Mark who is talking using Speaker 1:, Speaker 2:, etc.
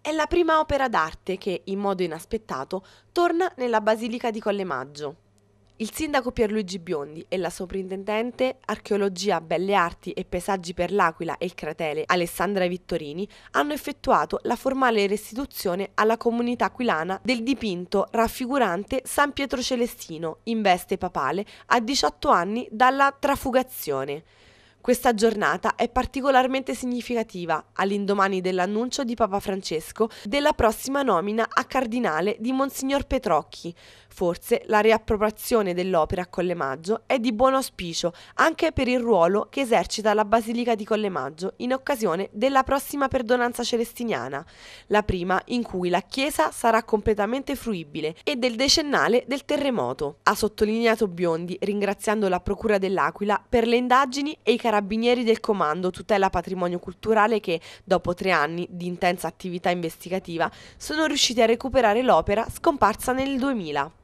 Speaker 1: È la prima opera d'arte che, in modo inaspettato, torna nella Basilica di Collemaggio. Il sindaco Pierluigi Biondi e la soprintendente Archeologia, Belle Arti e Paesaggi per l'Aquila e il Cratele Alessandra Vittorini hanno effettuato la formale restituzione alla comunità aquilana del dipinto raffigurante San Pietro Celestino in veste papale a 18 anni dalla trafugazione. Questa giornata è particolarmente significativa all'indomani dell'annuncio di Papa Francesco della prossima nomina a cardinale di Monsignor Petrocchi. Forse la riappropriazione dell'opera a Collemaggio è di buon auspicio anche per il ruolo che esercita la Basilica di Collemaggio in occasione della prossima perdonanza celestiniana, la prima in cui la Chiesa sarà completamente fruibile, e del decennale del terremoto. Ha sottolineato Biondi ringraziando la Procura dell'Aquila per le indagini e i caratteri Carabinieri del Comando Tutela Patrimonio Culturale che, dopo tre anni di intensa attività investigativa, sono riusciti a recuperare l'opera scomparsa nel 2000.